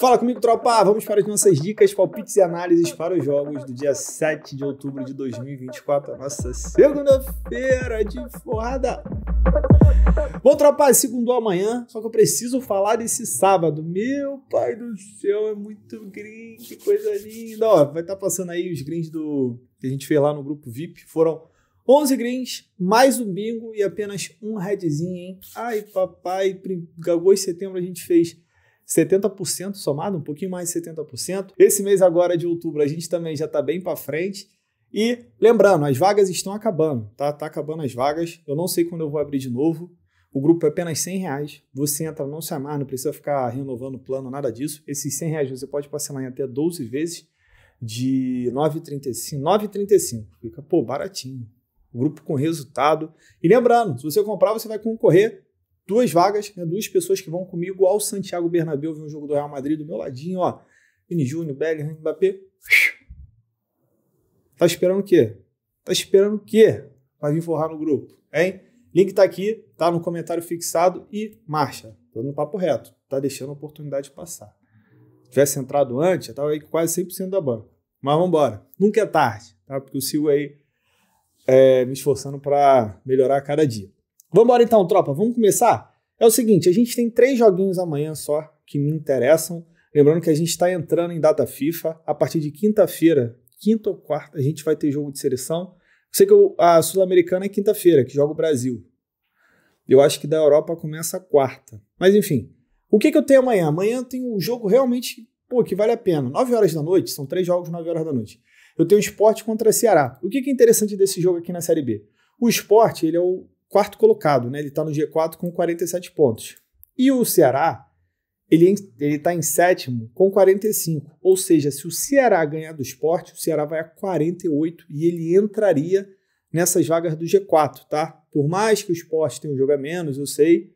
Fala comigo, tropa! Vamos para as nossas dicas, palpites e análises para os jogos do dia 7 de outubro de 2024, a nossa segunda-feira de forrada. Vou tropa, é segundo amanhã, só que eu preciso falar desse sábado. Meu pai do céu, é muito green, que coisa linda. Ó, vai estar tá passando aí os greens do que a gente fez lá no grupo VIP. Foram 11 greens, mais um bingo e apenas um redzinho, hein? Ai, papai, em agosto e setembro a gente fez 70% somado, um pouquinho mais de 70%. Esse mês agora de outubro a gente também já está bem para frente. E lembrando, as vagas estão acabando, tá? Tá acabando as vagas. Eu não sei quando eu vou abrir de novo. O grupo é apenas 100 reais. Você entra, não se amar, não precisa ficar renovando o plano, nada disso. Esses 100 reais você pode parcelar em até 12 vezes de 9,35. 9,35. Fica, pô, baratinho. Grupo com resultado. E lembrando, se você comprar, você vai concorrer duas vagas, né, duas pessoas que vão comigo ao Santiago Bernabéu ver um jogo do Real Madrid do meu ladinho, ó. Vini Júnior, Bellingham, Mbappé. Tá esperando o quê? Tá esperando o quê? Pra vir forrar no grupo, hein? Link tá aqui, tá no comentário fixado e marcha. Tô no papo reto. Tá deixando a oportunidade passar. Se tivesse entrado antes, eu tava aí quase 100% da banca. Mas vamos embora. Nunca é tarde, tá? Porque eu sigo aí é, me esforçando para melhorar a cada dia. Vambora então, tropa, vamos começar? É o seguinte, a gente tem três joguinhos amanhã só que me interessam. Lembrando que a gente está entrando em data FIFA. A partir de quinta-feira, quinta ou quarta, a gente vai ter jogo de seleção. Eu sei que a Sul-Americana é quinta-feira, que joga o Brasil. Eu acho que da Europa começa quarta. Mas enfim, o que, que eu tenho amanhã? Amanhã tem um jogo realmente pô, que vale a pena. 9 horas da noite, são três jogos 9 horas da noite. Eu tenho esporte contra Ceará. O que, que é interessante desse jogo aqui na Série B? O esporte, ele é o quarto colocado, né? Ele está no G4 com 47 pontos. E o Ceará, ele é está em sétimo com 45. Ou seja, se o Ceará ganhar do esporte, o Ceará vai a 48 e ele entraria nessas vagas do G4, tá? Por mais que o esporte tenha um jogo a menos, eu sei.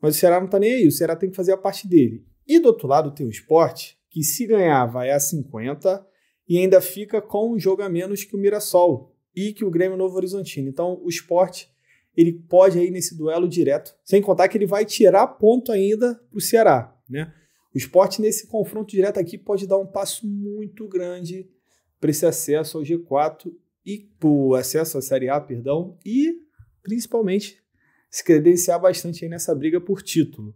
Mas o Ceará não está nem aí. O Ceará tem que fazer a parte dele. E do outro lado tem o esporte, que se ganhar vai a 50 e ainda fica com um jogo a menos que o Mirassol e que o Grêmio Novo Horizontino. Então o esporte ele pode aí nesse duelo direto. Sem contar que ele vai tirar ponto ainda para o Ceará. Né? O esporte nesse confronto direto aqui pode dar um passo muito grande para esse acesso ao G4 e o acesso à Série A, perdão, e principalmente se credenciar bastante aí nessa briga por título.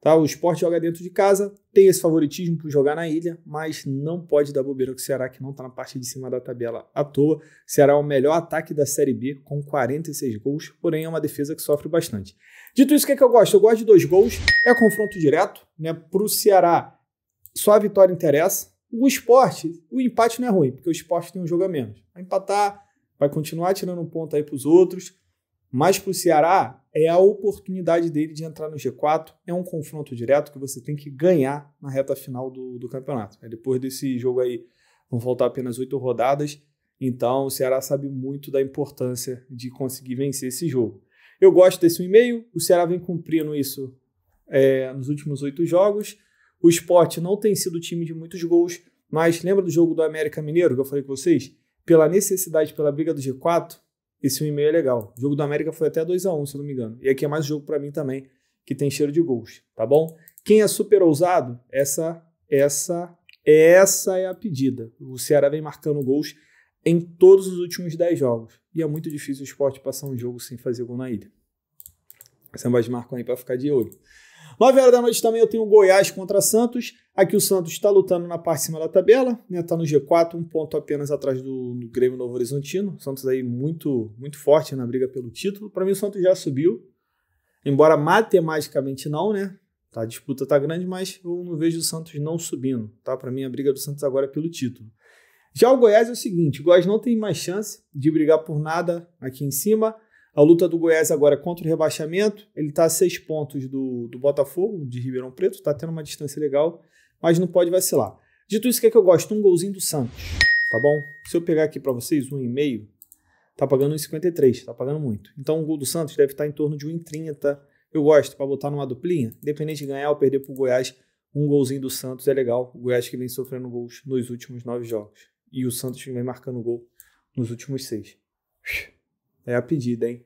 Tá? O esporte joga dentro de casa, tem esse favoritismo por jogar na ilha, mas não pode dar bobeira com o Ceará, que não está na parte de cima da tabela à toa. Ceará é o melhor ataque da Série B, com 46 gols, porém é uma defesa que sofre bastante. Dito isso, o que, é que eu gosto? Eu gosto de dois gols, é confronto direto, né? Para o Ceará, só a vitória interessa. O esporte, o empate não é ruim, porque o esporte tem um jogo a menos. Vai empatar, vai continuar tirando um ponto aí para os outros mas para o Ceará, é a oportunidade dele de entrar no G4. É um confronto direto que você tem que ganhar na reta final do, do campeonato. Depois desse jogo aí, vão faltar apenas oito rodadas. Então, o Ceará sabe muito da importância de conseguir vencer esse jogo. Eu gosto desse e-mail. O Ceará vem cumprindo isso é, nos últimos oito jogos. O esporte não tem sido time de muitos gols, mas lembra do jogo do América Mineiro que eu falei com vocês? Pela necessidade, pela briga do G4, esse 1,5 é legal. O jogo do América foi até 2 a 1 se não me engano. E aqui é mais jogo para mim também, que tem cheiro de gols, tá bom? Quem é super ousado, essa, essa, essa é a pedida. O Ceará vem marcando gols em todos os últimos 10 jogos. E é muito difícil o esporte passar um jogo sem fazer gol na ilha. Sambas é marcam aí para ficar de olho. 9 horas da noite também eu tenho o Goiás contra Santos. Aqui o Santos está lutando na parte de cima da tabela, está né? no G4, um ponto apenas atrás do, do, Grêmio Novo Horizontino. O Santos aí muito, muito forte na briga pelo título. Para mim o Santos já subiu, embora matematicamente não, né? Tá, a disputa tá grande, mas eu não vejo o Santos não subindo, tá? Para mim a briga do Santos agora é pelo título. Já o Goiás é o seguinte, o Goiás não tem mais chance de brigar por nada aqui em cima. A luta do Goiás agora é contra o rebaixamento, ele está a seis pontos do, do Botafogo, de Ribeirão Preto, está tendo uma distância legal, mas não pode vacilar. Dito isso, o que é que eu gosto? Um golzinho do Santos, tá bom? Se eu pegar aqui para vocês, um e meio, tá pagando 1,53, tá pagando muito. Então o gol do Santos deve estar tá em torno de 1,30. Eu gosto, para botar numa duplinha, independente de ganhar ou perder para o Goiás, um golzinho do Santos é legal. O Goiás que vem sofrendo gols nos últimos nove jogos. E o Santos vem marcando gol nos últimos seis. É a pedida, hein?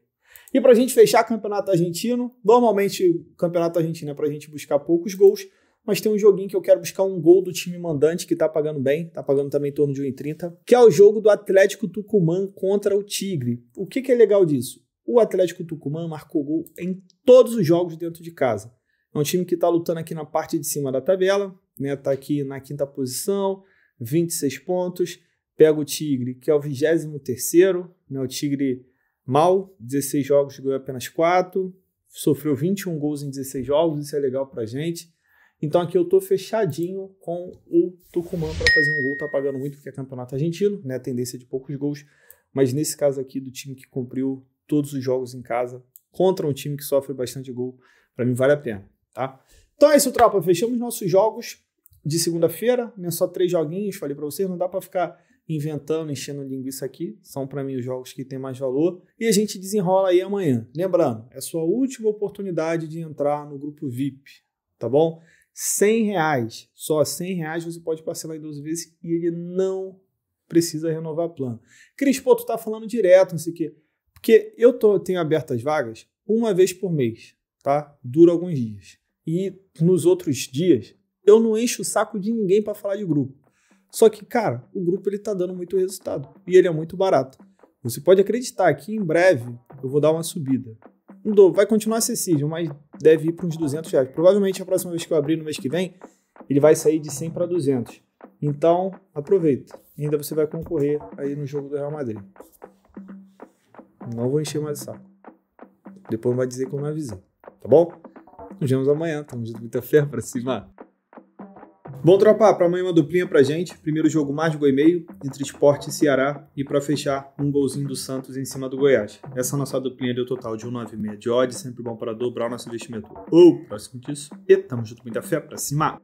E para a gente fechar campeonato argentino, normalmente o campeonato argentino é para a gente buscar poucos gols, mas tem um joguinho que eu quero buscar um gol do time mandante que tá pagando bem, tá pagando também em torno de 1,30, que é o jogo do Atlético Tucumã contra o Tigre. O que, que é legal disso? O Atlético Tucumã marcou gol em todos os jogos dentro de casa. É um time que está lutando aqui na parte de cima da tabela, né? Tá aqui na quinta posição, 26 pontos. Pega o Tigre, que é o 23 terceiro, né? O Tigre Mal, 16 jogos, ganhou apenas 4. Sofreu 21 gols em 16 jogos, isso é legal pra gente. Então aqui eu tô fechadinho com o Tucumã para fazer um gol, tá pagando muito porque é campeonato argentino, né? Tendência de poucos gols, mas nesse caso aqui do time que cumpriu todos os jogos em casa contra um time que sofre bastante gol, para mim vale a pena, tá? Então é isso, tropa, fechamos nossos jogos de segunda-feira, né? Só três joguinhos, falei para vocês, não dá para ficar inventando, enchendo linguiça aqui. São para mim os jogos que têm mais valor. E a gente desenrola aí amanhã. Lembrando, é sua última oportunidade de entrar no grupo VIP, tá bom? 100 reais, só 100 reais você pode parcelar em 12 vezes e ele não precisa renovar plano. Cris, pô, tu tá falando direto, não sei o quê. Porque eu tô, tenho abertas vagas uma vez por mês, tá? Dura alguns dias. E nos outros dias, eu não encho o saco de ninguém para falar de grupo. Só que, cara, o grupo ele tá dando muito resultado e ele é muito barato. Você pode acreditar que em breve eu vou dar uma subida. vai continuar acessível, mas deve ir para uns 200 reais. Provavelmente a próxima vez que eu abrir no mês que vem, ele vai sair de 100 para 200. Então, aproveita. E ainda você vai concorrer aí no jogo do Real Madrid. Não vou encher mais o saco. Depois vai dizer que eu não avisei, tá bom? Nos vemos amanhã. Tamo junto, muita fé pra cima. Bom, tropa, para amanhã uma duplinha pra gente. Primeiro jogo mais gol e meio entre Esporte e Ceará. E para fechar, um golzinho do Santos em cima do Goiás. Essa é nossa duplinha deu total de 1,96 de odds, Sempre bom para dobrar o nosso investimento. Ou, próximo disso. E tamo junto, muita fé pra cima!